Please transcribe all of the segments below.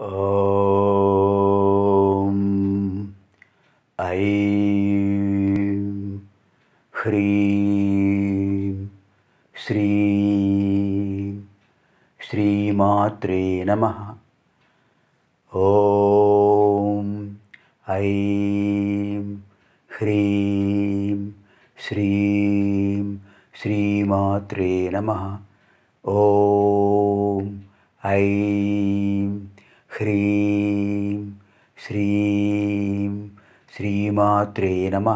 ॐ ऐ ह्रीं श्रीं श्रीमात्रे नमः ॐ ह्रीं श्रीं श्रीमात्रे नमः نم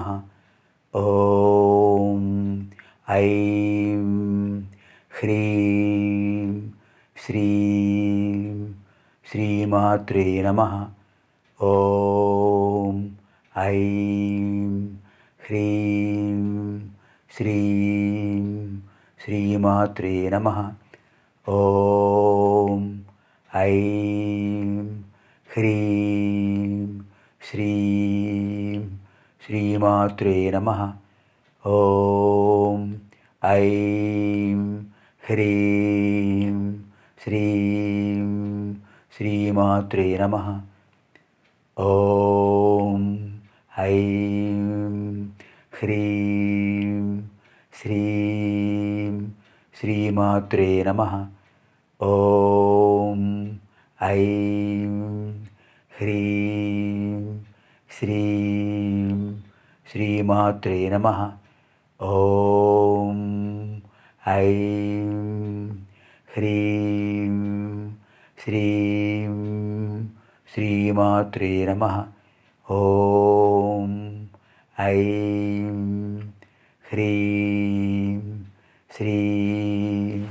نما شریم نم شری نمے نما شریم نم ہی ശ്രീമാത്രേ നമ ഓം ഐം ഹ്രീം ശ്രീം ശ്രീമാത്രേ നമ ഓം ഐം ഹ്രീം ശ്രീം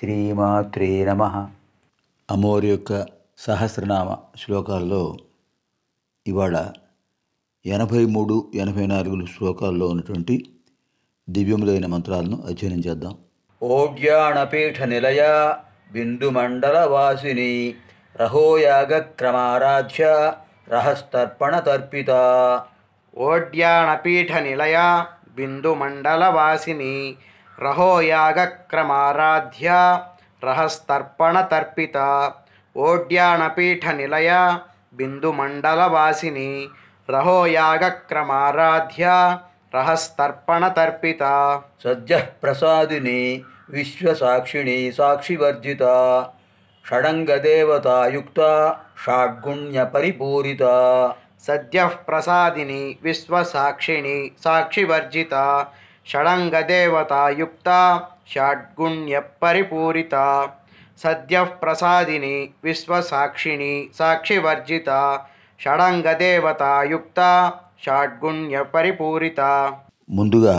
శ్రీమాత్రే నమ అమోరి యొక్క సహస్రనామ శ్లోకాల్లో ఇవాళ ఎనభై మూడు ఎనభై నాలుగు శ్లోకాల్లో ఉన్నటువంటి దివ్యములైన మంత్రాలను అధ్యయనం చేద్దాం ఓగ్యాణపీఠ నిలయ బిందుమండల వాసిని క్రమారాధ్య రహస్తర్పణ తర్పిత ఓడ్యాణపీఠ నిలయ బిందుమండల వాసిని క్రమారాధ్య రహస్తర్పణ తర్పిత ఓడ్యాణపీఠ నిలయ బిందుమండల వాసిని रहोयागक्रमाराध्या रहस्तर्पणतर्पिता सद्यः प्रसादिनी विश्वसाक्षिणी साक्षिवर्जिता षडङ्गदेवतायुक्ता षाड्गुण्यपरिपूरिता सद्यः प्रसादिनी विश्वसाक्षिणी साक्षिवर्जिता षडङ्गदेवतायुक्ता षाड्गुण्यपरिपूरिता सद्यः प्रसादिनी विश्वसाक्षिणी साक्षिवर्जिता షడంగదేవతాయుక్త షాడ్గుణ్య పరిపూరిత ముందుగా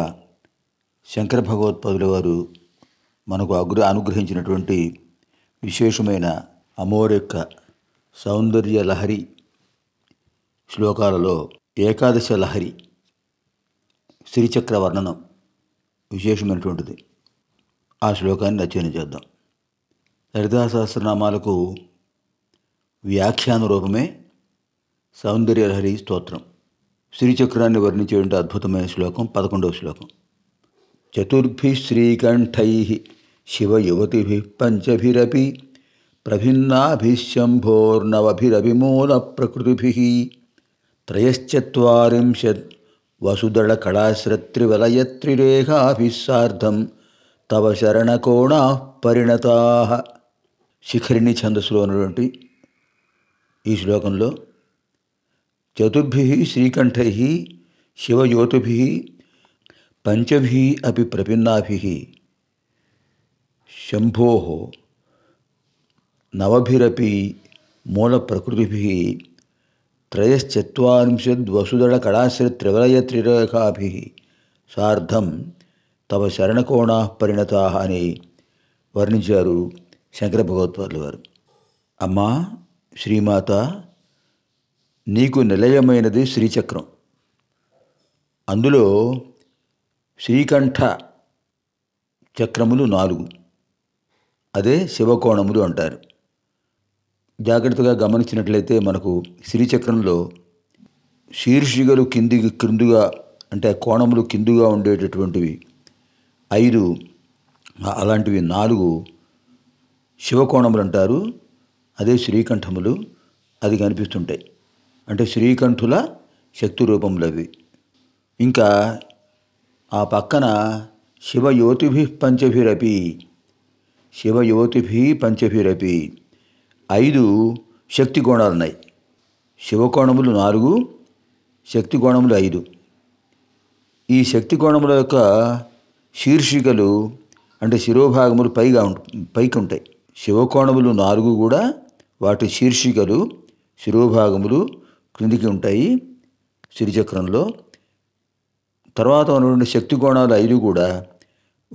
శంకర భగవత్పదుల వారు మనకు అగ్ర అనుగ్రహించినటువంటి విశేషమైన అమోర్ యొక్క సౌందర్య లహరి శ్లోకాలలో ఏకాదశ లహరి శ్రీచక్ర వర్ణనం విశేషమైనటువంటిది ఆ శ్లోకాన్ని అధ్యయనం చేద్దాం లలితా సహస్రనామాలకు వ్యాఖ్యాన రూపమే సౌందర్యలహరి స్తోత్రం శ్రీచక్రాన్ని వర్ణించేటువంటి అద్భుతమైన శ్లోకం పదకొండవ శ్లోకం చతుర్భి శ్రీకంఠై శివయువతిభి పంచభిరపి ప్రభిన్నాభిశంభోర్నవభిరభిమూల ప్రకృతిభి వసుదళ వసుదళకళాశ్రత్రివలయత్రిరేఖాభిస్సార్థం తవ శరణకోణా పరిణతా శిఖరిణి ఛందస్సులో ఉన్నటువంటి ఈ శ్లోకంలో چتبھی شریکنٹ شیوجوت پچھنا شمو نوبی مولا پرکتی وسڑڑ کڑاشترکا سا تم شروع پرینتا شنکر بگوتر اما شری నీకు నిలయమైనది శ్రీచక్రం అందులో శ్రీకంఠ చక్రములు నాలుగు అదే శివకోణములు అంటారు జాగ్రత్తగా గమనించినట్లయితే మనకు శ్రీచక్రంలో శీర్షికలు కింది క్రిందుగా అంటే కోణములు కిందుగా ఉండేటటువంటివి ఐదు అలాంటివి నాలుగు శివకోణములు అంటారు అదే శ్రీకంఠములు అది కనిపిస్తుంటాయి అంటే శ్రీకంఠుల శక్తి రూపములవి ఇంకా ఆ పక్కన శివయోతిభి పంచభిరపి శివయోతిభి పంచభిరపి ఐదు శక్తి కోణాలున్నాయి శివకోణములు నాలుగు శక్తి కోణములు ఐదు ఈ శక్తి కోణముల యొక్క శీర్షికలు అంటే శిరోభాగములు పైగా పైకి ఉంటాయి శివకోణములు నాలుగు కూడా వాటి శీర్షికలు శిరోభాగములు క్రిందికి ఉంటాయి సిరిచక్రంలో తర్వాత ఉన్నటువంటి శక్తి కోణాలు ఐదు కూడా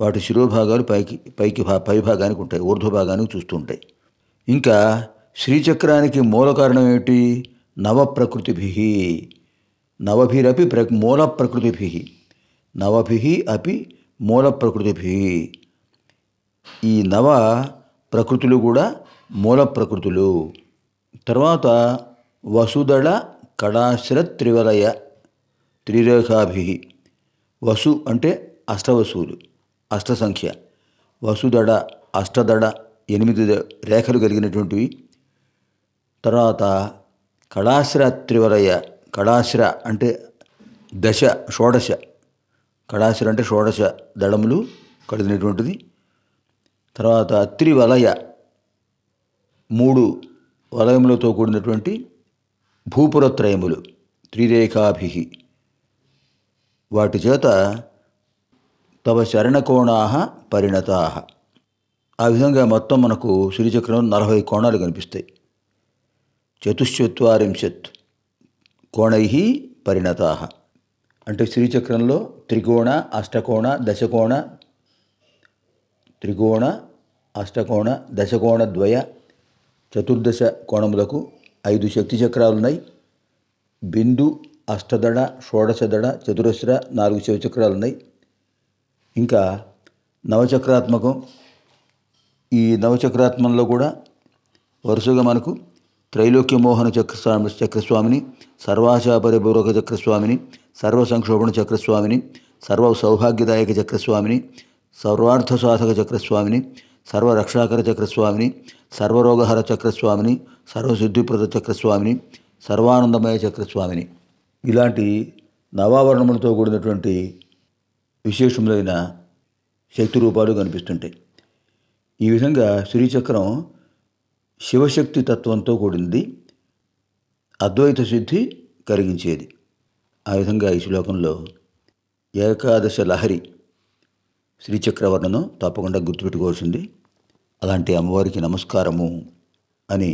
వాటి శిరోభాగాలు పైకి పైకి పైభాగానికి ఉంటాయి ఊర్ధ్వభాగానికి చూస్తుంటాయి ఇంకా శ్రీచక్రానికి మూల కారణం ఏమిటి నవ భిహి నవభిరపి ప్ర మూల ప్రకృతిభి నవభి అపి మూల ప్రకృతిభి ఈ నవ ప్రకృతులు కూడా మూల ప్రకృతులు తర్వాత వసుదళ త్రివలయ త్రిరేఖాభి వసు అంటే అష్టవసువులు అష్ట సంఖ్య వసుదడ అష్టదడ ఎనిమిది రేఖలు కలిగినటువంటివి తర్వాత కళాశ్ర త్రివలయ కళాశ్ర అంటే దశ షోడశ కళాశ్ర అంటే షోడశ దళములు కలిగినటువంటిది తర్వాత త్రివలయ మూడు వలయములతో కూడినటువంటి భూపురత్రయములు త్రిరేఖాభి వాటి చేత తవ శరణకోణా పరిణతా ఆ విధంగా మొత్తం మనకు సూర్యచక్రం నలభై కోణాలు కనిపిస్తాయి చతుశ్చత్వారింశత్ కోణై పరిణతా అంటే శ్రీచక్రంలో త్రికోణ అష్టకోణ దశకోణ త్రికోణ అష్టకోణ దశకోణ ద్వయ చతుర్దశ కోణములకు ఐదు శక్తి చక్రాలు ఉన్నాయి బిందు అష్టదడ షోడశదడ చతురస్ర నాలుగు శివచక్రాలు ఉన్నాయి ఇంకా నవచక్రాత్మకం ఈ నవచక్రాత్మంలో కూడా వరుసగా మనకు త్రైలోక్య మోహన చక్రస్వామి చక్రస్వామిని సర్వాశాపరిపూర్వక చక్రస్వామిని సర్వ సంక్షోభణ చక్రస్వామిని సర్వ సౌభాగ్యదాయక చక్రస్వామిని సర్వార్థ సాధక చక్రస్వామిని సర్వరక్షాకర చక్రస్వామిని సర్వరోగహర చక్రస్వామిని సర్వశుద్ధిప్రద చక్రస్వామిని సర్వానందమయ చక్రస్వామిని ఇలాంటి నవావరణములతో కూడినటువంటి విశేషములైన శక్తి రూపాలు కనిపిస్తుంటాయి ఈ విధంగా శ్రీచక్రం శివశక్తి తత్వంతో కూడింది అద్వైత సిద్ధి కలిగించేది ఆ విధంగా ఈ శ్లోకంలో ఏకాదశ లహరి శ్రీచక్రవర్ణను తప్పకుండా గుర్తుపెట్టుకోవాల్సింది అలాంటి అమ్మవారికి నమస్కారము అని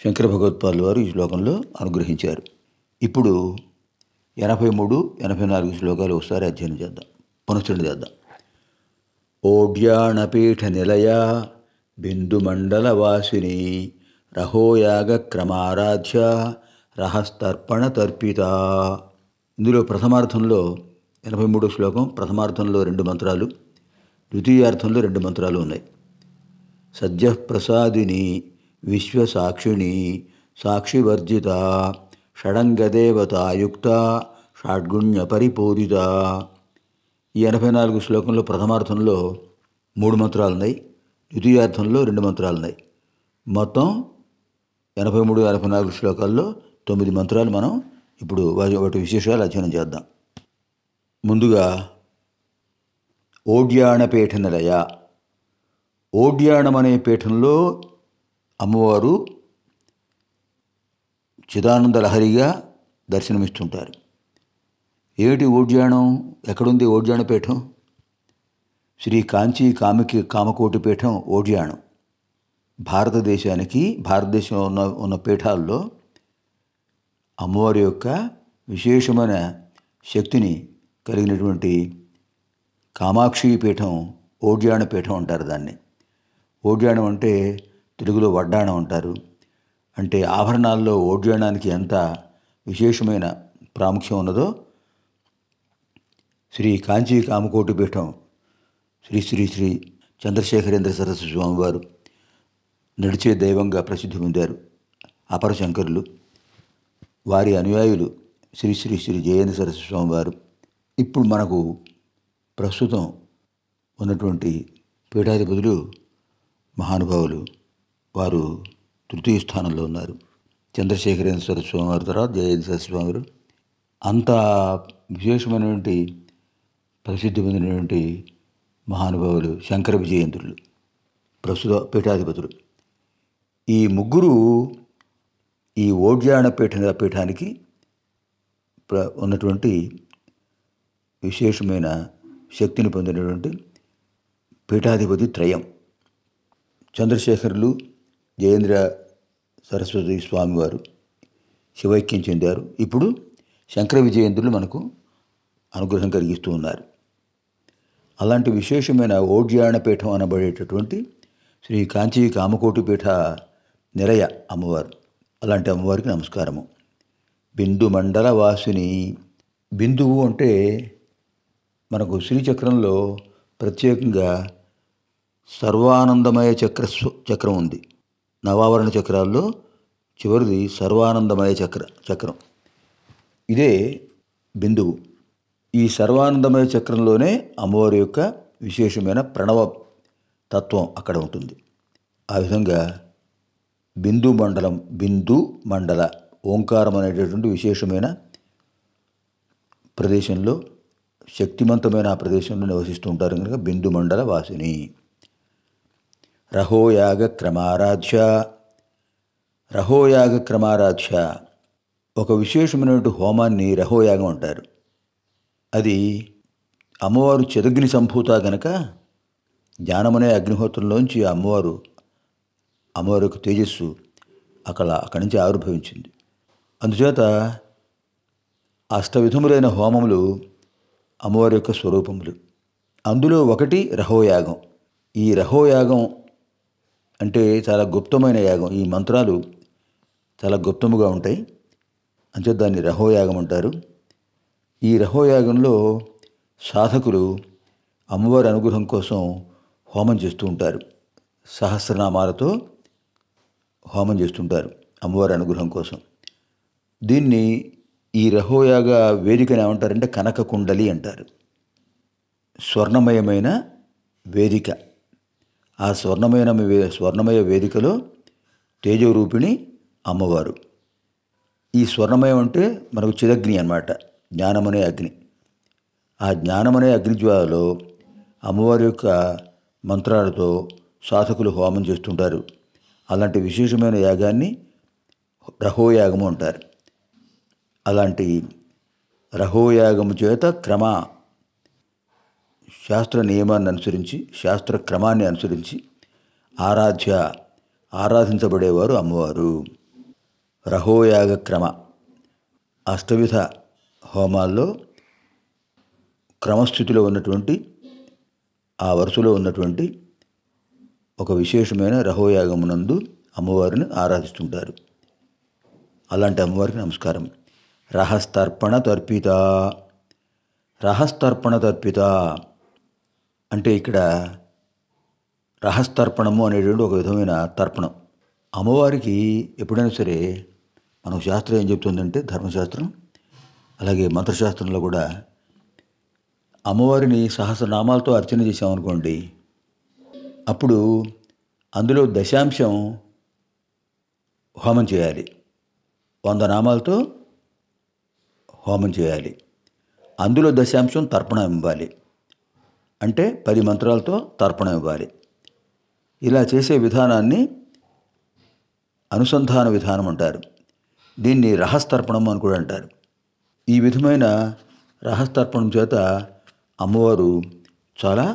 శంకర భగవత్పాదులు వారు ఈ శ్లోకంలో అనుగ్రహించారు ఇప్పుడు ఎనభై మూడు ఎనభై నాలుగు శ్లోకాలు ఒకసారి అధ్యయనం చేద్దాం పునశ్చరణ చేద్దాం ఓడ్యాణపీఠ నిలయ బిందుమండల వాసిని రహోయాగ క్రమారాధ్య రహస్తర్పణ తర్పిత ఇందులో ప్రథమార్థంలో ఎనభై మూడో శ్లోకం ప్రథమార్థంలో రెండు మంత్రాలు ద్వితీయార్థంలో రెండు మంత్రాలు ఉన్నాయి ప్రసాదిని విశ్వసాక్షిణి సాక్షివర్జిత షడంగదేవతాయుక్త షాడ్గుణ్య పరిపూరిత ఈ ఎనభై నాలుగు శ్లోకంలో ప్రథమార్థంలో మూడు మంత్రాలున్నాయి ద్వితీయార్థంలో రెండు మంత్రాలున్నాయి మొత్తం ఎనభై మూడు ఎనభై నాలుగు శ్లోకాల్లో తొమ్మిది మంత్రాలు మనం ఇప్పుడు వాటి విశేషాలు అధ్యయనం చేద్దాం ముందుగా పీఠ నిలయ ఓడ్యాణం అనే పీఠంలో అమ్మవారు చిదానంద లహరిగా దర్శనమిస్తుంటారు ఏమిటి ఓడ్జాణం ఎక్కడుంది పీఠం శ్రీ కాంచీ కామికి పీఠం ఓడ్జాణం భారతదేశానికి భారతదేశంలో ఉన్న ఉన్న పీఠాల్లో అమ్మవారి యొక్క విశేషమైన శక్తిని కలిగినటువంటి కామాక్షి పీఠం ఓడ్యాణ పీఠం అంటారు దాన్ని ఓడ్యాణం అంటే తెలుగులో వడ్డాణం అంటారు అంటే ఆభరణాల్లో ఓడ్యాణానికి ఎంత విశేషమైన ప్రాముఖ్యం ఉన్నదో శ్రీ కాంచీ కామకోటి పీఠం శ్రీ శ్రీ శ్రీ చంద్రశేఖరేంద్ర సరస్వతి స్వామివారు నడిచే దైవంగా ప్రసిద్ధి పొందారు అపర శంకరులు వారి అనుయాయులు శ్రీ శ్రీ శ్రీ జయేంద్ర సరస్వతి స్వామివారు ఇప్పుడు మనకు ప్రస్తుతం ఉన్నటువంటి పీఠాధిపతులు మహానుభావులు వారు తృతీయ స్థానంలో ఉన్నారు చంద్రశేఖరేశ్వర గారు తర్వాత జయేంద్ర గారు అంత విశేషమైనటువంటి ప్రసిద్ధి పొందినటువంటి మహానుభావులు శంకర విజయేంద్రులు ప్రస్తుత పీఠాధిపతులు ఈ ముగ్గురు ఈ ఓడ్యాణ పీఠ పీఠానికి ఉన్నటువంటి విశేషమైన శక్తిని పొందినటువంటి పీఠాధిపతి త్రయం చంద్రశేఖరులు జయేంద్ర సరస్వతి స్వామివారు శివైక్యం చెందారు ఇప్పుడు శంకర విజయేంద్రులు మనకు అనుగ్రహం కలిగిస్తూ ఉన్నారు అలాంటి విశేషమైన పీఠం అనబడేటటువంటి శ్రీ కాంచీ పీఠ నిలయ అమ్మవారు అలాంటి అమ్మవారికి నమస్కారము బిందు మండల వాసిని బిందువు అంటే మనకు శ్రీచక్రంలో ప్రత్యేకంగా సర్వానందమయ చక్ర చక్రం ఉంది నవావరణ చక్రాల్లో చివరిది సర్వానందమయ చక్ర చక్రం ఇదే బిందువు ఈ సర్వానందమయ చక్రంలోనే అమ్మవారి యొక్క విశేషమైన ప్రణవ తత్వం అక్కడ ఉంటుంది ఆ విధంగా బిందు మండలం బిందు మండల ఓంకారం అనేటటువంటి విశేషమైన ప్రదేశంలో శక్తివంతమైన ఆ ప్రదేశంలో నివసిస్తూ ఉంటారు కనుక బిందు మండల వాసిని రహోయాగ క్రమారాధ్య రహోయాగ క్రమారాధ్య ఒక విశేషమైనటువంటి హోమాన్ని రహోయాగం అంటారు అది అమ్మవారు చెదగ్ని సంభూత గనక జ్ఞానమనే అగ్నిహోత్రంలోంచి అమ్మవారు అమ్మవారి యొక్క తేజస్సు అక్కడ అక్కడి నుంచి ఆవిర్భవించింది అందుచేత అష్టవిధములైన హోమములు అమ్మవారి యొక్క స్వరూపములు అందులో ఒకటి రహోయాగం ఈ రహోయాగం అంటే చాలా గుప్తమైన యాగం ఈ మంత్రాలు చాలా గుప్తముగా ఉంటాయి అంచే దాన్ని రహోయాగం అంటారు ఈ రహోయాగంలో సాధకులు అమ్మవారి అనుగ్రహం కోసం హోమం చేస్తూ ఉంటారు సహస్రనామాలతో హోమం చేస్తుంటారు అమ్మవారి అనుగ్రహం కోసం దీన్ని ఈ రహోయాగ వేదికని ఏమంటారంటే కనక కుండలి అంటారు స్వర్ణమయమైన వేదిక ఆ స్వర్ణమైన స్వర్ణమయ వేదికలో తేజరూపిణి అమ్మవారు ఈ స్వర్ణమయం అంటే మనకు చిదగ్ని అనమాట జ్ఞానమనే అగ్ని ఆ జ్ఞానమనే అగ్నిజ్వాలలో అమ్మవారి యొక్క మంత్రాలతో సాధకులు హోమం చేస్తుంటారు అలాంటి విశేషమైన యాగాన్ని రహోయాగము అంటారు అలాంటి రహోయాగము చేత క్రమ శాస్త్ర నియమాన్ని అనుసరించి శాస్త్ర క్రమాన్ని అనుసరించి ఆరాధ్య ఆరాధించబడేవారు అమ్మవారు రహోయాగ క్రమ అష్టవిధ హోమాల్లో క్రమస్థితిలో ఉన్నటువంటి ఆ వరుసలో ఉన్నటువంటి ఒక విశేషమైన రహోయాగమునందు అమ్మవారిని ఆరాధిస్తుంటారు అలాంటి అమ్మవారికి నమస్కారం రహస్తర్పణ తర్పిత రహస్తర్పణ తర్పిత అంటే ఇక్కడ రహస్తర్పణము అనేటువంటి ఒక విధమైన తర్పణం అమ్మవారికి ఎప్పుడైనా సరే మనకు శాస్త్రం ఏం చెప్తుందంటే ధర్మశాస్త్రం అలాగే మంత్రశాస్త్రంలో కూడా అమ్మవారిని సహస్రనామాలతో అర్చన చేసామనుకోండి అప్పుడు అందులో దశాంశం హోమం చేయాలి వంద నామాలతో హోమం చేయాలి అందులో దశాంశం తర్పణం ఇవ్వాలి అంటే పది మంత్రాలతో తర్పణం ఇవ్వాలి ఇలా చేసే విధానాన్ని అనుసంధాన విధానం అంటారు దీన్ని రహస్తర్పణం అని కూడా అంటారు ఈ విధమైన రహస్తర్పణం చేత అమ్మవారు చాలా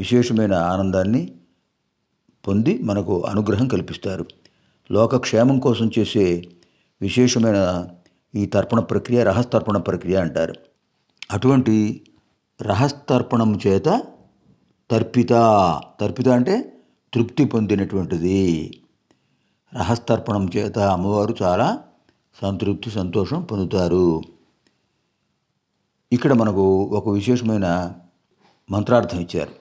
విశేషమైన ఆనందాన్ని పొంది మనకు అనుగ్రహం కల్పిస్తారు లోకక్షేమం కోసం చేసే విశేషమైన ఈ తర్పణ ప్రక్రియ రహస్తర్పణ ప్రక్రియ అంటారు అటువంటి రహస్తర్పణం చేత తర్పిత తర్పిత అంటే తృప్తి పొందినటువంటిది రహస్తర్పణం చేత అమ్మవారు చాలా సంతృప్తి సంతోషం పొందుతారు ఇక్కడ మనకు ఒక విశేషమైన మంత్రార్థం ఇచ్చారు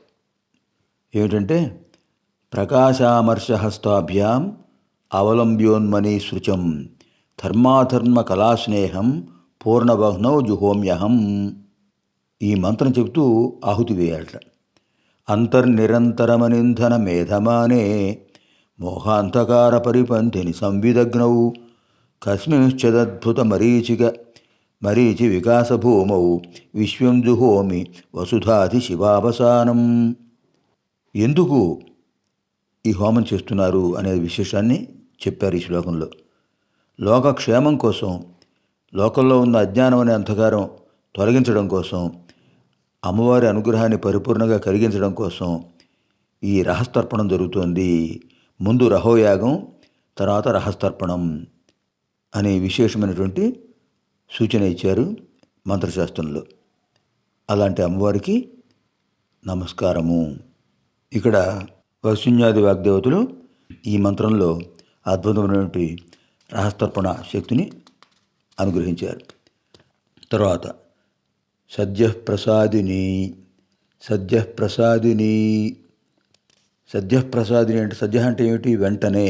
ఏమిటంటే ప్రకాశామర్షహస్తాభ్యాం అవలంబ్యోన్మని శృచం ధర్మాధర్మ కళాస్నేహం పూర్ణవహ్నౌ జుహోమ్యహం ఈ మంత్రం చెబుతూ ఆహుతి వేయాలట అంతర్నిరంతరమనింధన మేధమానే మోహాంతకార పరిపంథిని సంవిదగ్నవు కస్మిశ్చదద్భుత మరీచిక మరీచి వికాసభూమౌ విశ్వం జుహోమి వసుధాది శివావసానం ఎందుకు ఈ హోమం చేస్తున్నారు అనే విశేషాన్ని చెప్పారు ఈ శ్లోకంలో లోకక్షేమం కోసం లోకంలో ఉన్న అజ్ఞానం అనే అంధకారం తొలగించడం కోసం అమ్మవారి అనుగ్రహాన్ని పరిపూర్ణంగా కలిగించడం కోసం ఈ రహస్తర్పణం జరుగుతోంది ముందు రహోయాగం తర్వాత రహస్తర్పణం అనే విశేషమైనటువంటి సూచన ఇచ్చారు మంత్రశాస్త్రంలో అలాంటి అమ్మవారికి నమస్కారము ఇక్కడ వసున్యాది వాగ్దేవతలు ఈ మంత్రంలో అద్భుతమైనటువంటి రహస్తర్పణ శక్తిని అనుగ్రహించారు తర్వాత సద్య సద్య సద్యప్రసాదిని సద్యప్రసాదిని అంటే సద్య అంటే ఏమిటి వెంటనే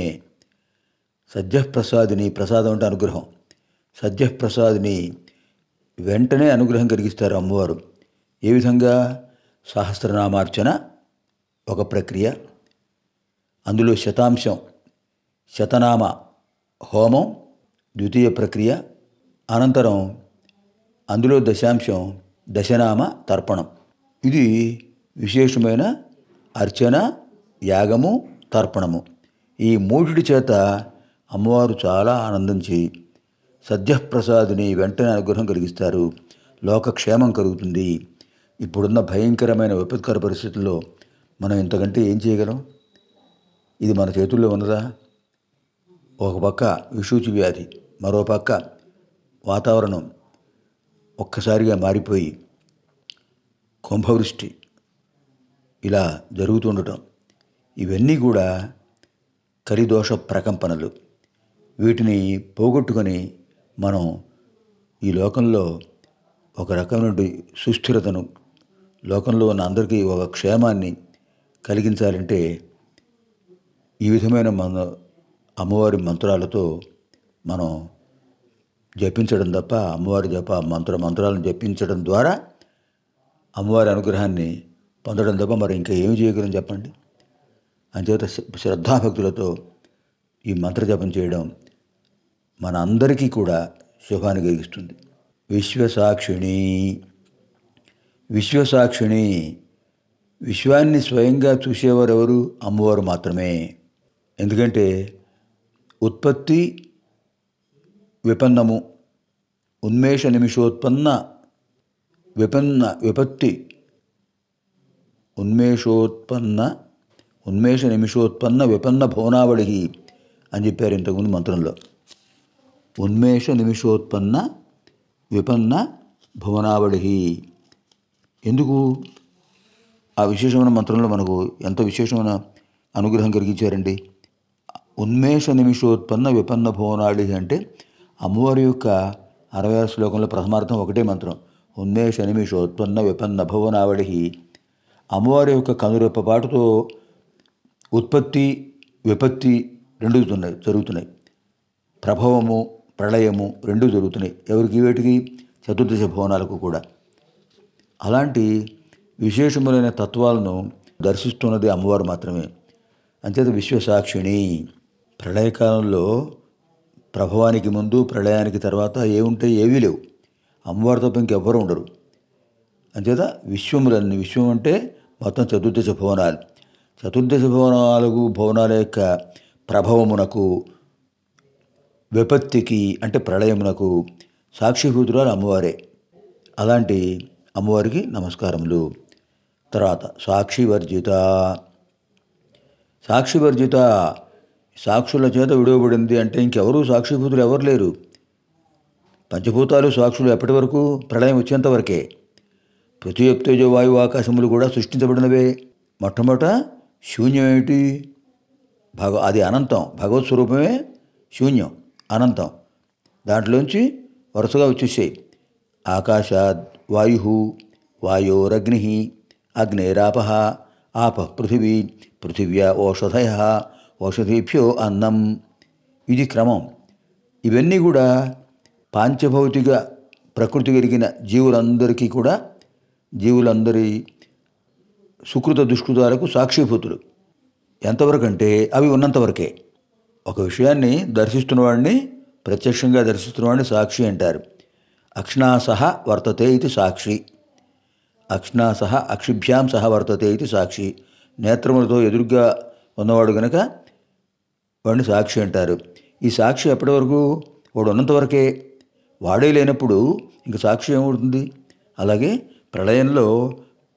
సద్యప్రసాదిని ప్రసాదం అంటే అనుగ్రహం సద్యప్రసాదిని వెంటనే అనుగ్రహం కలిగిస్తారు అమ్మవారు ఏ విధంగా సహస్రనామార్చన ఒక ప్రక్రియ అందులో శతాంశం శతనామ హోమం ద్వితీయ ప్రక్రియ అనంతరం అందులో దశాంశం దశనామ తర్పణం ఇది విశేషమైన అర్చన యాగము తర్పణము ఈ మూడి చేత అమ్మవారు చాలా ఆనందించి సద్యప్రసాదుని వెంటనే అనుగ్రహం కలిగిస్తారు లోకక్షేమం కలుగుతుంది ఇప్పుడున్న భయంకరమైన విపత్కర పరిస్థితుల్లో మనం ఇంతకంటే ఏం చేయగలం ఇది మన చేతుల్లో ఉన్నదా ఒక పక్క విషూచి వ్యాధి మరో పక్క వాతావరణం ఒక్కసారిగా మారిపోయి కుంభవృష్టి ఇలా జరుగుతుండటం ఇవన్నీ కూడా కరిదోష ప్రకంపనలు వీటిని పోగొట్టుకొని మనం ఈ లోకంలో ఒక రకమైన సుస్థిరతను లోకంలో ఉన్న అందరికీ ఒక క్షేమాన్ని కలిగించాలంటే ఈ విధమైన మన అమ్మవారి మంత్రాలతో మనం జపించడం తప్ప అమ్మవారి జప మంత్ర మంత్రాలను జపించడం ద్వారా అమ్మవారి అనుగ్రహాన్ని పొందడం తప్ప మరి ఇంకా ఏమి చేయగలం చెప్పండి అంచేత శ్రద్ధాభక్తులతో ఈ మంత్రజపం చేయడం మన అందరికీ కూడా శుభాన్ని కలిగిస్తుంది విశ్వసాక్షిణి విశ్వసాక్షిణి విశ్వాన్ని స్వయంగా చూసేవారు ఎవరు అమ్మవారు మాత్రమే ఎందుకంటే ఉత్పత్తి విపన్నము ఉన్మేష నిమిషోత్పన్న విపన్న విపత్తి ఉన్మేషోత్పన్న ఉన్మేష నిమిషోత్పన్న విపన్న భువనావళి అని చెప్పారు ఇంతకుముందు మంత్రంలో ఉన్మేష నిమిషోత్పన్న విపన్న భువనావళి ఎందుకు ఆ విశేషమైన మంత్రంలో మనకు ఎంత విశేషమైన అనుగ్రహం కలిగించారండి ఉన్మేష నిమిషోత్పన్న విపన్న భువనాళి అంటే అమ్మవారి యొక్క అరవై శ్లోకంలో ప్రథమార్థం ఒకటే మంత్రం ఉన్మే శనిమిషోత్పన్న విపన్న భువనావడిహి అమ్మవారి యొక్క కనురెప్ప ఉత్పత్తి విపత్తి రెండు జరుగుతున్నాయి జరుగుతున్నాయి ప్రభవము ప్రళయము రెండు జరుగుతున్నాయి ఎవరికి వేటికి చతుర్దశ భవనాలకు కూడా అలాంటి విశేషములైన తత్వాలను దర్శిస్తున్నది అమ్మవారు మాత్రమే అంతేత విశ్వసాక్షిణి ప్రళయకాలంలో ప్రభవానికి ముందు ప్రళయానికి తర్వాత ఏముంటే ఏవీ లేవు అమ్మవారితో ఇంకెవ్వరూ ఉండరు అంచేత విశ్వములన్నీ విశ్వం అంటే మొత్తం చతుర్దశ భవనాలు చతుర్దశ భవనాలకు భవనాల యొక్క ప్రభావమునకు విపత్తికి అంటే ప్రళయమునకు సాక్షిభూతురాలు అమ్మవారే అలాంటి అమ్మవారికి నమస్కారములు తర్వాత సాక్షివర్జిత సాక్షివర్జిత సాక్షుల చేత విడువబడింది అంటే ఇంకెవరూ సాక్షిభూతులు ఎవరు లేరు పంచభూతాలు సాక్షులు ఎప్పటి వరకు ప్రళయం వచ్చేంతవరకే ప్రతి పృథ్వీప్తేజ వాయువు ఆకాశములు కూడా సృష్టించబడినవే మొట్టమొదట శూన్యం ఏమిటి భగ అది అనంతం భగవత్ స్వరూపమే శూన్యం అనంతం దాంట్లోంచి వరుసగా వచ్చేసాయి ఆకాశ వాయు వాయోరగ్ని అగ్నేరాప ఆప పృథివీ పృథివ్యా ఓషధయ వసుధీభ్యో అన్నం ఇది క్రమం ఇవన్నీ కూడా పాంచభౌతిక ప్రకృతి కలిగిన జీవులందరికీ కూడా జీవులందరి సుకృత దుష్కృతాలకు సాక్షిభూతులు ఎంతవరకు అంటే అవి ఉన్నంతవరకే ఒక విషయాన్ని దర్శిస్తున్నవాడిని ప్రత్యక్షంగా వాడిని సాక్షి అంటారు అక్షణాసహ వర్తతే ఇది సాక్షి అక్షణాసహ అక్షిభ్యాం సహ వర్తతే ఇది సాక్షి నేత్రములతో ఎదురుగా ఉన్నవాడు గనక వాడిని సాక్షి అంటారు ఈ సాక్షి ఎప్పటి వరకు వాడు ఉన్నంతవరకే వాడే లేనప్పుడు ఇంక సాక్షి ఏమవుతుంది అలాగే ప్రళయంలో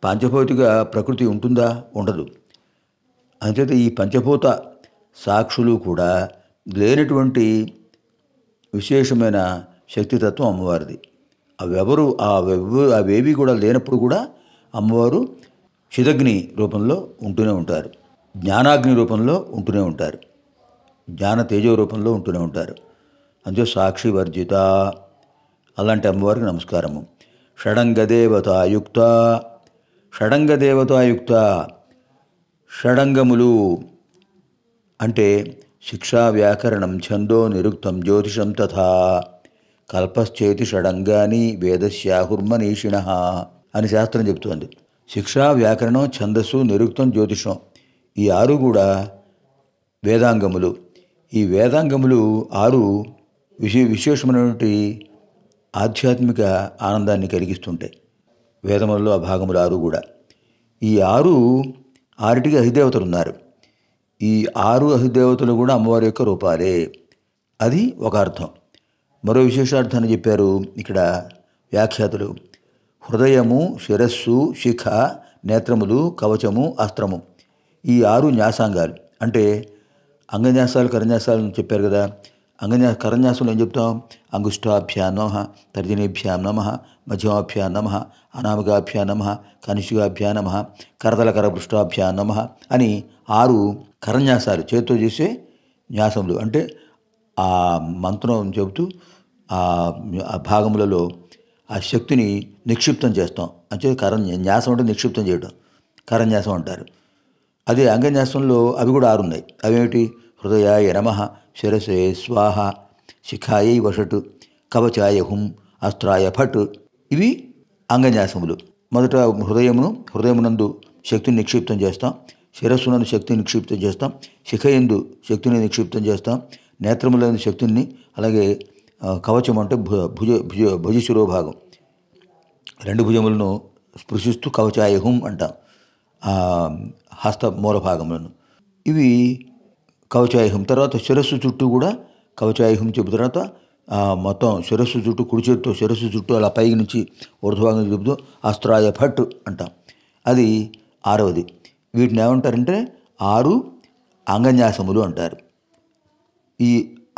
పంచభౌతిక ప్రకృతి ఉంటుందా ఉండదు అంతేత ఈ పంచభూత సాక్షులు కూడా లేనటువంటి విశేషమైన శక్తితత్వం అమ్మవారిది అవెవరు ఆ అవేవి కూడా లేనప్పుడు కూడా అమ్మవారు చిదగ్ని రూపంలో ఉంటూనే ఉంటారు జ్ఞానాగ్ని రూపంలో ఉంటూనే ఉంటారు జ్ఞాన తేజో రూపంలో ఉంటూనే ఉంటారు అందుకే సాక్షి వర్జిత అలాంటి అమ్మవారికి నమస్కారము షడంగదేవతాయుక్త షడంగదేవతాయుక్త షడంగములు అంటే శిక్షా వ్యాకరణం ఛందో నిరుక్తం జ్యోతిషం తథా కల్పశ్చేతి షడంగాని వేదశ్యాహుర్మనీషిణ అని శాస్త్రం చెబుతోంది శిక్షా వ్యాకరణం ఛందస్సు నిరుక్తం జ్యోతిషం ఈ ఆరు కూడా వేదాంగములు ఈ వేదాంగములు ఆరు విశే విశేషమైనటువంటి ఆధ్యాత్మిక ఆనందాన్ని కలిగిస్తుంటాయి వేదములలో ఆ భాగములు ఆరు కూడా ఈ ఆరు ఆరిటికి అధిదేవతలు ఉన్నారు ఈ ఆరు అధిదేవతలు కూడా అమ్మవారి యొక్క రూపాలే అది ఒక అర్థం మరో విశేషార్థాన్ని చెప్పారు ఇక్కడ వ్యాఖ్యాతలు హృదయము శిరస్సు శిఖ నేత్రములు కవచము అస్త్రము ఈ ఆరు న్యాసాంగాలు అంటే అంగన్యాసాలు కరన్యాసాలు అని చెప్పారు కదా అంగన్యా కరన్యాసంలో ఏం చెప్తాం అంగుష్టాభ్యా నమ తర్జనీభ్యా నమ మధ్యమాభ్యా నమ అనామగాభ్యా నమ కనిష్గాభ్యా నమ కరతల కరపృష్టాభ్యా నమ అని ఆరు కరన్యాసాలు చేతితో చేసే న్యాసములు అంటే ఆ మంత్రం చెబుతూ ఆ భాగములలో ఆ శక్తిని నిక్షిప్తం చేస్తాం అంటే కర న్యాసం అంటే నిక్షిప్తం చేయడం కరన్యాసం అంటారు అదే అంగన్యాసంలో అవి కూడా ఆరున్నాయి అవేమిటి హృదయాయ నమ శిరసే స్వాహ శిఖాయై వషటు కవచాయ హుం అస్త్రాయ భట్ ఇవి అంగన్యాసములు మొదట హృదయమును హృదయమునందు శక్తిని నిక్షిప్తం చేస్తాం శిరస్సునందు శక్తిని నిక్షిప్తం చేస్తాం శిఖయందు శక్తిని నిక్షిప్తం చేస్తాం నేత్రములందు శక్తిని అలాగే కవచం అంటే భుజ భుజ భుజ శిరోభాగం రెండు భుజములను స్పృశిస్తూ కవచాయ హుం అంటాం హస్త మూలభాగములను ఇవి కవచాయుహం తర్వాత శిరస్సు చుట్టూ కూడా కవచాయుహం చెప్పిన తర్వాత మొత్తం శిరస్సు చుట్టూ కుడి చేతితో శిరస్సు చుట్టూ అలా పైకి నుంచి ఊర్ధ్వభాగం చెబుతూ అస్త్రాయ భట్ అంటాం అది ఆరవది వీటిని ఏమంటారంటే ఆరు అంగన్యాసములు అంటారు ఈ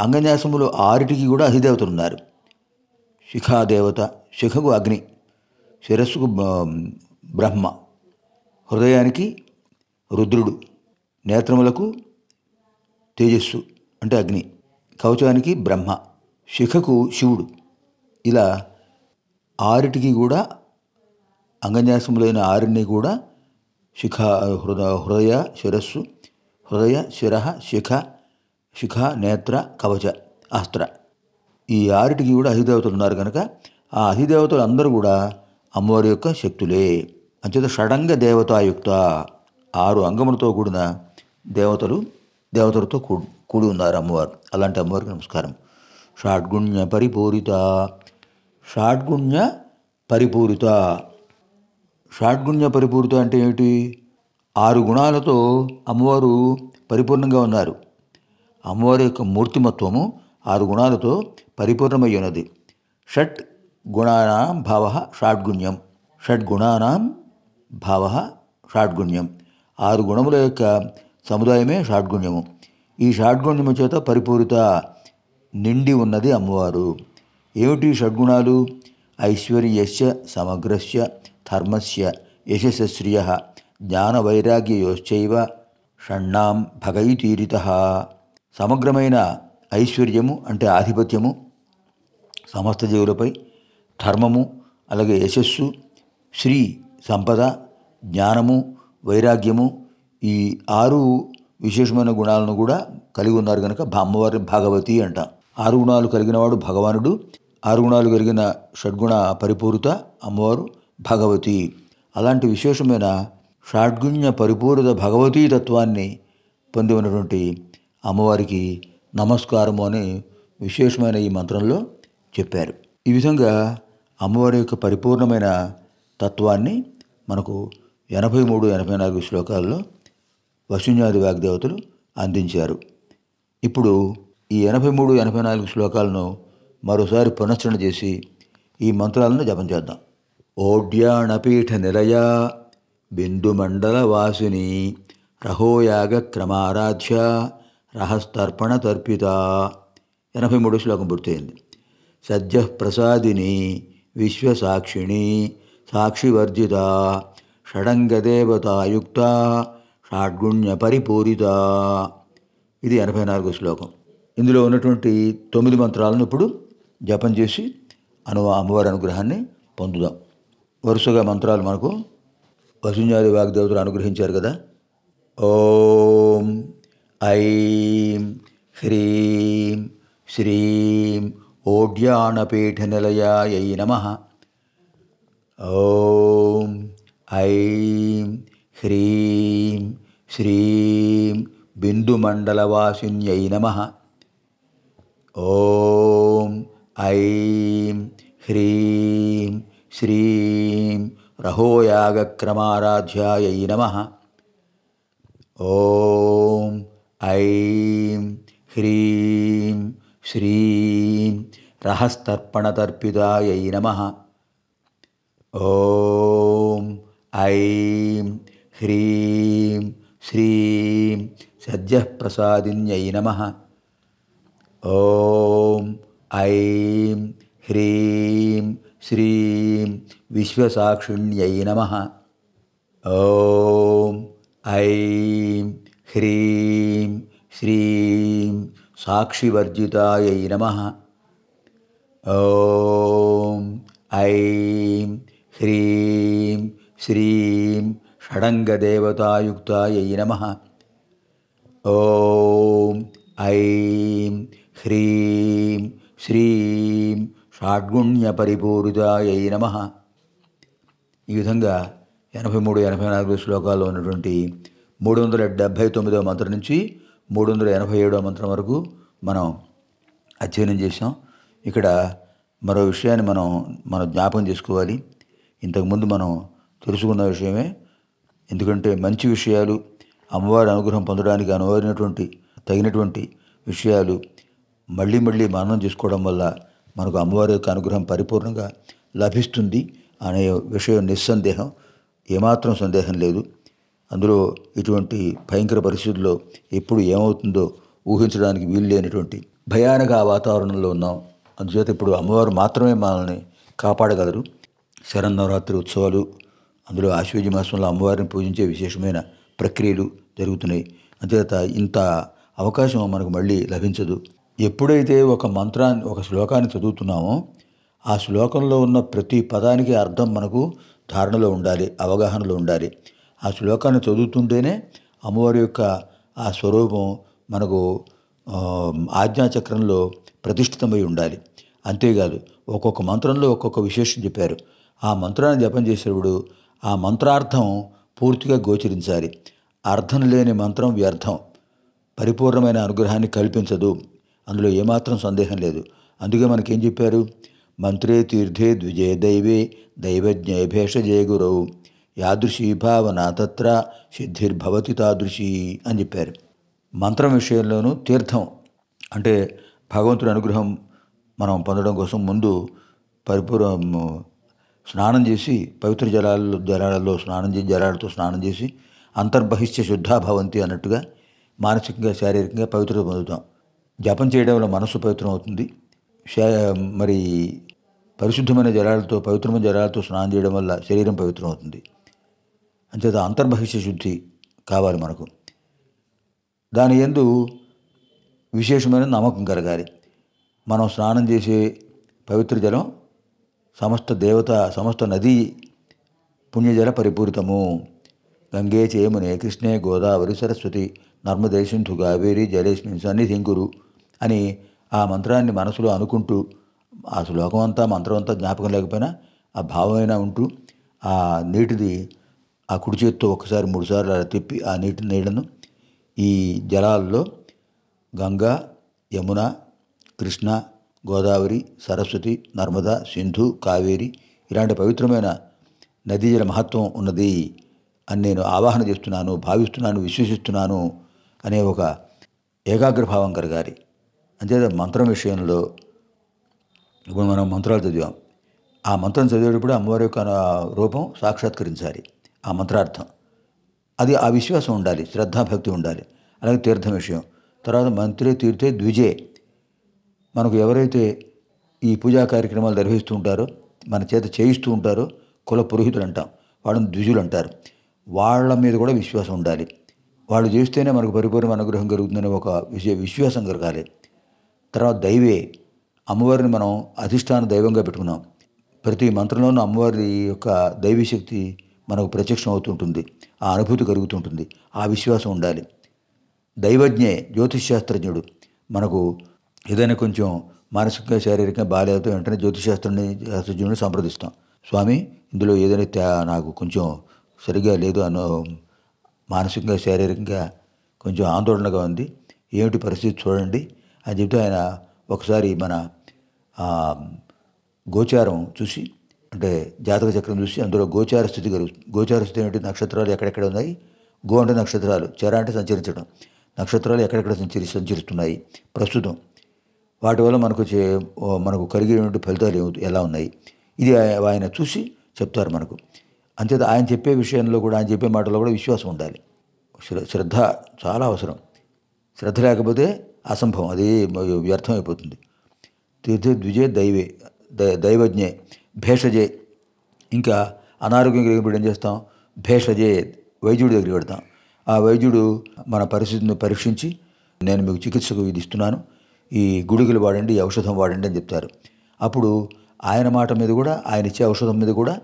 అంగన్యాసములు ఆరిటికి కూడా అధిదేవతలు ఉన్నారు శిఖాదేవత శిఖకు అగ్ని శిరస్సుకు బ్రహ్మ హృదయానికి రుద్రుడు నేత్రములకు తేజస్సు అంటే అగ్ని కవచానికి బ్రహ్మ శిఖకు శివుడు ఇలా ఆరిటికి కూడా అంగన్యాసములైన ఆరిని కూడా శిఖ హృద హృదయ శిరస్సు హృదయ శిర శిఖ శిఖ నేత్ర కవచ అస్త్ర ఈ ఆరిటికి కూడా అధిదేవతలు ఉన్నారు కనుక ఆ అధిదేవతలు అందరూ కూడా అమ్మవారి యొక్క శక్తులే అంచేత షడంగ దేవతాయుక్త ఆరు అంగములతో కూడిన దేవతలు దేవతలతో కూడి ఉన్నారు అమ్మవారు అలాంటి అమ్మవారికి నమస్కారం షాడ్గుణ్య పరిపూరిత షాడ్గుణ్య పరిపూరిత షాడ్గుణ్య పరిపూరిత అంటే ఏమిటి ఆరు గుణాలతో అమ్మవారు పరిపూర్ణంగా ఉన్నారు అమ్మవారి యొక్క మూర్తిమత్వము ఆరు గుణాలతో పరిపూర్ణమై ఉన్నది షట్ గుణానాం భావ షాడ్గుణ్యం షడ్గుణానాం భావ షాడ్గుణ్యం ఆరు గుణముల యొక్క సముదాయమే షాడ్గుణ్యము ఈ షాడ్గుణ్యము చేత పరిపూరిత నిండి ఉన్నది అమ్మవారు ఏమిటి షడ్గుణాలు ఐశ్వర్యస్య సమగ్రస్య ధర్మస్య జ్ఞానవైరాగ్య యోశ్చైవ షణ్ణాం భగైతీరిత సమగ్రమైన ఐశ్వర్యము అంటే ఆధిపత్యము సమస్త జీవులపై ధర్మము అలాగే యశస్సు శ్రీ సంపద జ్ఞానము వైరాగ్యము ఈ ఆరు విశేషమైన గుణాలను కూడా కలిగి ఉన్నారు కనుక అమ్మవారి భాగవతి అంట ఆరు గుణాలు కలిగిన వాడు భగవానుడు ఆరు గుణాలు కలిగిన షడ్గుణ పరిపూరిత అమ్మవారు భగవతి అలాంటి విశేషమైన షాడ్గుణ్య పరిపూరిత భగవతీ తత్వాన్ని పొంది ఉన్నటువంటి అమ్మవారికి నమస్కారము అని విశేషమైన ఈ మంత్రంలో చెప్పారు ఈ విధంగా అమ్మవారి యొక్క పరిపూర్ణమైన తత్వాన్ని మనకు ఎనభై మూడు ఎనభై నాలుగు శ్లోకాల్లో వసుంజాది వాగ్దేవతలు అందించారు ఇప్పుడు ఈ ఎనభై మూడు ఎనభై నాలుగు శ్లోకాలను మరోసారి పునశ్చరణ చేసి ఈ మంత్రాలను జపం చేద్దాం ఓడ్యాణపీఠ నిలయ బిందుమండల వాసిని రహోయాగ క్రమారాధ్య రహస్తర్పణ తర్పిత ఎనభై మూడు శ్లోకం పూర్తయింది సద్య ప్రసాదిని విశ్వసాక్షిణి సాక్షివర్జిత షడంగదేవతాయుక్త షాడ్గుణ్య పరిపూరిత ఇది ఎనభై నాలుగో శ్లోకం ఇందులో ఉన్నటువంటి తొమ్మిది మంత్రాలను ఇప్పుడు జపం చేసి అను అమ్మవారి అనుగ్రహాన్ని పొందుదాం వరుసగా మంత్రాలు మనకు వసుంజాది వాగ్దేవతలు అనుగ్రహించారు కదా ఓం ఐం హ్రీం శ్రీం ఓడ్యానపీఠ నిలయాయ నమ ఓం ఐం హ్రీం శ్రీం బిందుమండలవాసిన్యై నమ ఓం ఐం హ్రీం శ్రీం రహోయాగక్రమారాధ్యాయై నమ ఓం ఐం హ్రీం శ్రీం రహస్తర్పణతర్పితాయై నమ ఓం ఐం హ్రీం శ్రీం సద్యప్రసాదిన్యై నమ ఓం ఐం హ్రీం శ్రీం విశ్వసాక్షిణ్యై నమ ఓం ఐం హ్రీం శ్రీం సాక్షివర్జితాయై నమ ఓం ఐం శ్రీం శ్రీం షడంగదేవతాయుక్తాయ నమ ఓం ఐం హ్రీం శ్రీం షాడ్గుణ్య పరిపూరితాయై నమ ఈ విధంగా ఎనభై మూడు ఎనభై నాలుగు శ్లోకాల్లో ఉన్నటువంటి మూడు వందల డెబ్భై తొమ్మిదో మంత్రం నుంచి మూడు వందల ఎనభై ఏడో మంత్రం వరకు మనం అధ్యయనం చేసాం ఇక్కడ మరో విషయాన్ని మనం మనం జ్ఞాపకం చేసుకోవాలి ఇంతకుముందు మనం తెలుసుకున్న విషయమే ఎందుకంటే మంచి విషయాలు అమ్మవారి అనుగ్రహం పొందడానికి అనువైనటువంటి తగినటువంటి విషయాలు మళ్ళీ మళ్ళీ మననం చేసుకోవడం వల్ల మనకు అమ్మవారి యొక్క అనుగ్రహం పరిపూర్ణంగా లభిస్తుంది అనే విషయం నిస్సందేహం ఏమాత్రం సందేహం లేదు అందులో ఇటువంటి భయంకర పరిస్థితుల్లో ఎప్పుడు ఏమవుతుందో ఊహించడానికి వీలు లేనటువంటి భయానక వాతావరణంలో ఉన్నాం అందుచేత ఇప్పుడు అమ్మవారు మాత్రమే మనల్ని కాపాడగలరు శరన్నవరాత్రి ఉత్సవాలు అందులో ఆశ్వజ మాసంలో అమ్మవారిని పూజించే విశేషమైన ప్రక్రియలు జరుగుతున్నాయి అంతేత ఇంత అవకాశం మనకు మళ్ళీ లభించదు ఎప్పుడైతే ఒక మంత్రాన్ని ఒక శ్లోకాన్ని చదువుతున్నామో ఆ శ్లోకంలో ఉన్న ప్రతి పదానికి అర్థం మనకు ధారణలో ఉండాలి అవగాహనలో ఉండాలి ఆ శ్లోకాన్ని చదువుతుంటేనే అమ్మవారి యొక్క ఆ స్వరూపం మనకు ఆజ్ఞాచక్రంలో ప్రతిష్ఠితమై ఉండాలి అంతేకాదు ఒక్కొక్క మంత్రంలో ఒక్కొక్క విశేషం చెప్పారు ఆ మంత్రాన్ని జపం చేసేవాడు ఆ మంత్రార్థం పూర్తిగా గోచరించాలి అర్థం లేని మంత్రం వ్యర్థం పరిపూర్ణమైన అనుగ్రహాన్ని కల్పించదు అందులో ఏమాత్రం సందేహం లేదు అందుకే మనకేం చెప్పారు మంత్రే తీర్థే ద్విజయ దైవే దైవజ్ఞే జయ గురవు యాదృశీ భావన తత్ర సిద్ధిర్భవతి తాదృశీ అని చెప్పారు మంత్రం విషయంలోనూ తీర్థం అంటే భగవంతుడి అనుగ్రహం మనం పొందడం కోసం ముందు పరిపూర్ణ స్నానం చేసి పవిత్ర జలాల్లో జలాలలో స్నానం చేసి జలాలతో స్నానం చేసి అంతర్బహిష్య శుద్ధాభవంతి అన్నట్టుగా మానసికంగా శారీరకంగా పవిత్రత పొందుతాం జపం చేయడం వల్ల మనస్సు పవిత్రం అవుతుంది మరి పరిశుద్ధమైన జలాలతో పవిత్రమైన జలాలతో స్నానం చేయడం వల్ల శరీరం పవిత్రం అవుతుంది అంచేత అంతర్బహిష్య శుద్ధి కావాలి మనకు దాని ఎందు విశేషమైన నమ్మకం కలగాలి మనం స్నానం చేసే పవిత్ర జలం సమస్త దేవత సమస్త నది పుణ్యజల పరిపూరితము గంగే చేమునే కృష్ణే గోదావరి సరస్వతి నర్మదే సింధు కావేరి జలేష్మి సన్నిధింకురు అని ఆ మంత్రాన్ని మనసులో అనుకుంటూ ఆ శ్లోకం అంతా మంత్రం అంతా జ్ఞాపకం లేకపోయినా ఆ భావమైనా ఉంటూ ఆ నీటిది ఆ కుడి చేత్తో ఒకసారి మూడుసార్లు అలా తిప్పి ఆ నీటి నీళ్లను ఈ జలాల్లో గంగా యమున కృష్ణ గోదావరి సరస్వతి నర్మదా సింధు కావేరి ఇలాంటి పవిత్రమైన నదీ మహత్వం ఉన్నది అని నేను ఆవాహన చేస్తున్నాను భావిస్తున్నాను విశ్వసిస్తున్నాను అనే ఒక ఏకాగ్రభావం కలగాలి అంతే మంత్రం విషయంలో ఇప్పుడు మనం మంత్రాలు చదివాం ఆ మంత్రం చదివేటప్పుడు అమ్మవారి యొక్క రూపం సాక్షాత్కరించాలి ఆ మంత్రార్థం అది ఆ విశ్వాసం ఉండాలి శ్రద్ధాభక్తి ఉండాలి అలాగే తీర్థం విషయం తర్వాత మంత్రే తీర్థే ద్విజే మనకు ఎవరైతే ఈ పూజా కార్యక్రమాలు నిర్వహిస్తూ ఉంటారో మన చేత చేయిస్తూ ఉంటారో కుల పురోహితులు అంటాం వాళ్ళని ద్విజులు అంటారు వాళ్ళ మీద కూడా విశ్వాసం ఉండాలి వాళ్ళు చేస్తేనే మనకు పరిపూర్ణ అనుగ్రహం కలుగుతుందనే ఒక విషయ విశ్వాసం కలగాలి తర్వాత దైవే అమ్మవారిని మనం అధిష్టాన దైవంగా పెట్టుకున్నాం ప్రతి మంత్రంలోనూ అమ్మవారి యొక్క దైవీశక్తి మనకు ప్రత్యక్షం అవుతుంటుంది ఆ అనుభూతి కలుగుతుంటుంది ఆ విశ్వాసం ఉండాలి దైవజ్ఞే జ్యోతిష్ శాస్త్రజ్ఞుడు మనకు ఏదైనా కొంచెం మానసికంగా శారీరకంగా బాగాలేదో వెంటనే జ్యోతిశాస్త్రుని శాస్త్రజ్ఞుని సంప్రదిస్తాం స్వామి ఇందులో ఏదైనా నాకు కొంచెం సరిగా లేదు అన్న మానసికంగా శారీరకంగా కొంచెం ఆందోళనగా ఉంది ఏమిటి పరిస్థితి చూడండి అని చెప్తే ఆయన ఒకసారి మన గోచారం చూసి అంటే జాతక చక్రం చూసి అందులో గోచార స్థితి గారు గోచార స్థితి ఏమిటి నక్షత్రాలు ఎక్కడెక్కడ ఉన్నాయి గో అంటే నక్షత్రాలు చర అంటే సంచరించడం నక్షత్రాలు ఎక్కడెక్కడ సంచరి సంచరిస్తున్నాయి ప్రస్తుతం వాటి వల్ల మనకు చే మనకు కలిగినటువంటి ఫలితాలు ఎలా ఉన్నాయి ఇది ఆయన చూసి చెప్తారు మనకు అంతేత ఆయన చెప్పే విషయంలో కూడా ఆయన చెప్పే మాటలో కూడా విశ్వాసం ఉండాలి శ్రద్ధ చాలా అవసరం శ్రద్ధ లేకపోతే అసంభవం అది వ్యర్థం అయిపోతుంది తీర్థే ద్విజే దైవే దైవజ్ఞే భేషజే ఇంకా అనారోగ్యం కలిగినప్పుడు ఏం చేస్తాం భేషజే వైద్యుడి దగ్గరికి పెడతాం ఆ వైద్యుడు మన పరిస్థితిని పరీక్షించి నేను మీకు చికిత్సకు విధిస్తున్నాను ఈ గుడిగలు వాడండి ఈ ఔషధం వాడండి అని చెప్తారు అప్పుడు ఆయన మాట మీద కూడా ఆయన ఇచ్చే ఔషధం మీద కూడా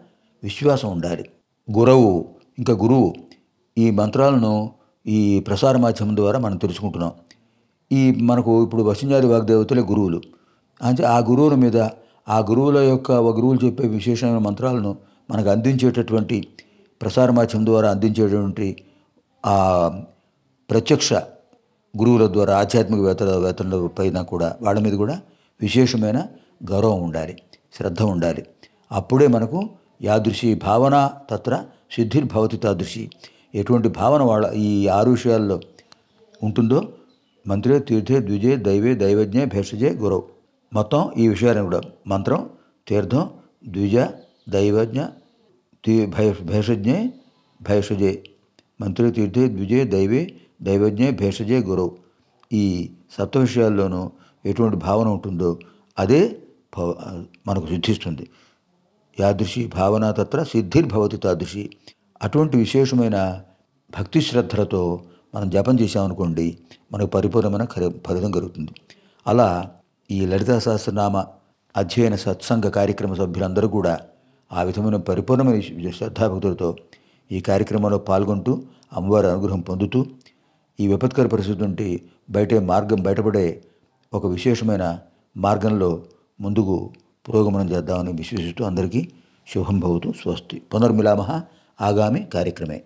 విశ్వాసం ఉండాలి గురవు ఇంకా గురువు ఈ మంత్రాలను ఈ ప్రసార మాధ్యమం ద్వారా మనం తెలుసుకుంటున్నాం ఈ మనకు ఇప్పుడు వసింజాది వాగ్దేవతలే గురువులు అంటే ఆ గురువుల మీద ఆ గురువుల యొక్క గురువులు చెప్పే విశేషమైన మంత్రాలను మనకు అందించేటటువంటి ప్రసార మాధ్యమం ద్వారా అందించేటువంటి ఆ ప్రత్యక్ష గురువుల ద్వారా ఆధ్యాత్మిక వేతల వేతల పైన కూడా వాళ్ళ మీద కూడా విశేషమైన గౌరవం ఉండాలి శ్రద్ధ ఉండాలి అప్పుడే మనకు యాదృశి భావన తత్ర సిద్ధిర్భవతి తాదృశి ఎటువంటి భావన వాళ్ళ ఈ ఆరు విషయాల్లో ఉంటుందో మంత్రే తీర్థే ద్విజే దైవే దైవజ్ఞే భేషజే గురవు మొత్తం ఈ విషయాలను కూడా మంత్రం తీర్థం ద్విజ దైవజ్ఞ భేషజ్ఞే భేషజే మంత్రే తీర్థే ద్విజే దైవే దైవజ్ఞే భేషజే గురువు ఈ సప్త విషయాల్లోనూ ఎటువంటి భావన ఉంటుందో అదే మనకు సిద్ధిస్తుంది యాదృశి భావన తత్ర సిద్ధిర్భవతి తాదృశి అటువంటి విశేషమైన భక్తి శ్రద్ధలతో మనం జపం చేసామనుకోండి మనకు పరిపూర్ణమైన ఫలితం కలుగుతుంది అలా ఈ లలితా సహస్రనామ అధ్యయన సత్సంగ కార్యక్రమ సభ్యులందరూ కూడా ఆ విధమైన పరిపూర్ణమైన శ్రద్ధాభక్తులతో ఈ కార్యక్రమంలో పాల్గొంటూ అమ్మవారి అనుగ్రహం పొందుతూ ఈ విపత్కర పరిస్థితి నుండి బయటే మార్గం బయటపడే ఒక విశేషమైన మార్గంలో ముందుకు పురోగమనం చేద్దామని విశ్వసిస్తూ అందరికీ శుభం భవతు స్వస్తి పునర్మిలామ ఆగామి కార్యక్రమే